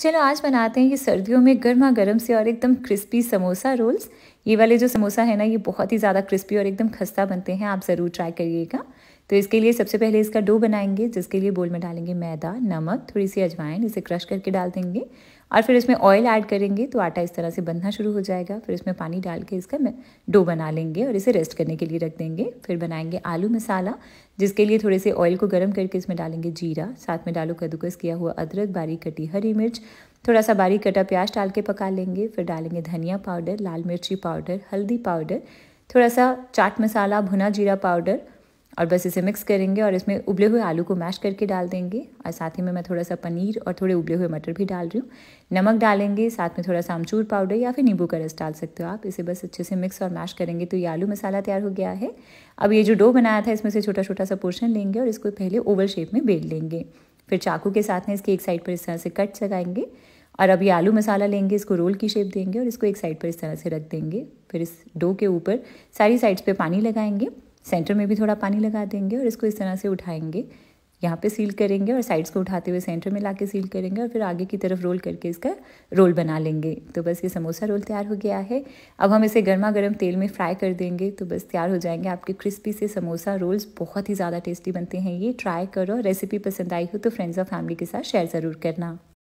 चलो आज बनाते हैं ये सर्दियों में गर्मा गर्म से और एकदम क्रिस्पी समोसा रोल्स ये वाले जो समोसा है ना ये बहुत ही ज़्यादा क्रिस्पी और एकदम खस्ता बनते हैं आप ज़रूर ट्राई करिएगा तो इसके लिए सबसे पहले इसका डो बनाएंगे जिसके लिए बोल में डालेंगे मैदा नमक थोड़ी सी अजवाइन इसे क्रश करके डाल देंगे और फिर इसमें ऑयल ऐड करेंगे तो आटा इस तरह से बनना शुरू हो जाएगा फिर इसमें पानी डाल के इसका डो बना लेंगे और इसे रेस्ट करने के लिए रख देंगे फिर बनाएंगे आलू मसाला जिसके लिए थोड़े से ऑयल को गर्म करके इसमें डालेंगे जीरा साथ में डालो कद्दूकस किया हुआ अदरक बारीक कटी हरी मिर्च थोड़ा सा बारीक कटा प्याज डाल के पका लेंगे फिर डालेंगे धनिया पाउडर लाल मिर्ची पाउडर हल्दी पाउडर थोड़ा सा चाट मसाला भुना जीरा पाउडर और बस इसे मिक्स करेंगे और इसमें उबले हुए आलू को मैश करके डाल देंगे और साथ ही में मैं थोड़ा सा पनीर और थोड़े उबले हुए मटर भी डाल रही हूँ नमक डालेंगे साथ में थोड़ा सा आमचूर पाउडर या फिर नींबू का रस डाल सकते हो आप इसे बस अच्छे से मिक्स और मैश करेंगे तो ये आलू मसाला तैयार हो गया है अब ये जो डो बनाया था इसमें से छोटा छोटा सा पोर्शन लेंगे और इसको पहले ओवल शेप में बेल लेंगे फिर चाकू के साथ में इसकी एक साइड पर इस तरह से कट लगाएंगे और अब ये आलू मसाला लेंगे इसको रोल की शेप देंगे और इसको एक साइड पर इस तरह से रख देंगे फिर इस डो के ऊपर सारी साइड्स पे पानी लगाएंगे सेंटर में भी थोड़ा पानी लगा देंगे और इसको इस तरह से उठाएंगे यहाँ पे सील करेंगे और साइड्स को उठाते हुए सेंटर में के सील करेंगे और फिर आगे की तरफ रोल करके इसका रोल बना लेंगे तो बस ये समोसा रोल तैयार हो गया है अब हम इसे गर्मा गर्म तेल में फ्राई कर देंगे तो बस तैयार हो जाएंगे आपके क्रिस्पी से समोसा रोल्स बहुत ही ज़्यादा टेस्टी बनते हैं ये ट्राई करो रेसिपी पसंद आई हो तो फ्रेंड्स और फैमिली के साथ शेयर ज़रूर करना